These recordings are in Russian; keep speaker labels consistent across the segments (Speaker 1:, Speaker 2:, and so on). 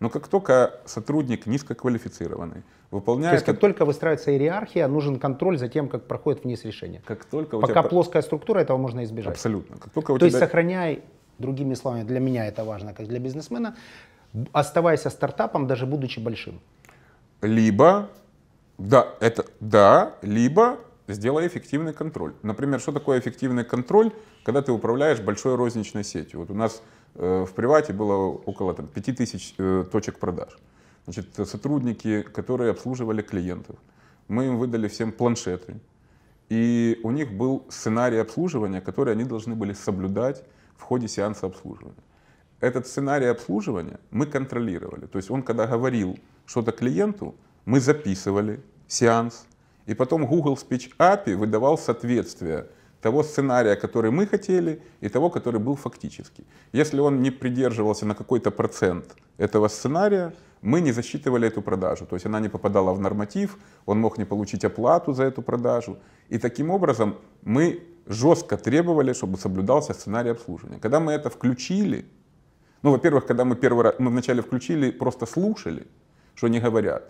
Speaker 1: Но как только сотрудник низкоквалифицированный выполняет... То есть как
Speaker 2: только выстраивается иерархия, нужен контроль за тем, как проходит вниз решение. Как только у Пока тебя... плоская структура, этого можно избежать. Абсолютно.
Speaker 1: Как только у То тебя... есть
Speaker 2: сохраняй, другими словами, для меня это важно, как для бизнесмена, оставаясь стартапом, даже будучи большим.
Speaker 1: Либо, да, это, да, либо сделай эффективный контроль. Например, что такое эффективный контроль, когда ты управляешь большой розничной сетью? Вот у нас Э, в привате было около там, 5000 э, точек продаж. Значит, э, сотрудники, которые обслуживали клиентов, мы им выдали всем планшеты, и у них был сценарий обслуживания, который они должны были соблюдать в ходе сеанса обслуживания. Этот сценарий обслуживания мы контролировали. То есть он, когда говорил что-то клиенту, мы записывали сеанс, и потом Google Speech API выдавал соответствие того сценария, который мы хотели, и того, который был фактически. Если он не придерживался на какой-то процент этого сценария, мы не засчитывали эту продажу. То есть она не попадала в норматив, он мог не получить оплату за эту продажу. И таким образом мы жестко требовали, чтобы соблюдался сценарий обслуживания. Когда мы это включили, ну, во-первых, когда мы первый раз, мы вначале включили, просто слушали, что они говорят.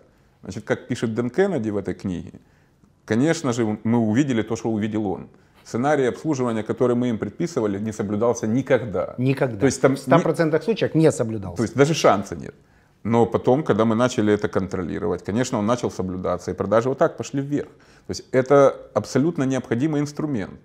Speaker 1: Значит, как пишет Дэн Кеннеди в этой книге, конечно же, мы увидели то, что увидел он сценарий обслуживания, который мы им предписывали, не соблюдался никогда. Никогда. То есть, там, в 100%
Speaker 2: не... случаев не соблюдался.
Speaker 1: То есть даже шанса нет. Но потом, когда мы начали это контролировать, конечно, он начал соблюдаться, и продажи вот так пошли вверх. То есть это абсолютно необходимый инструмент.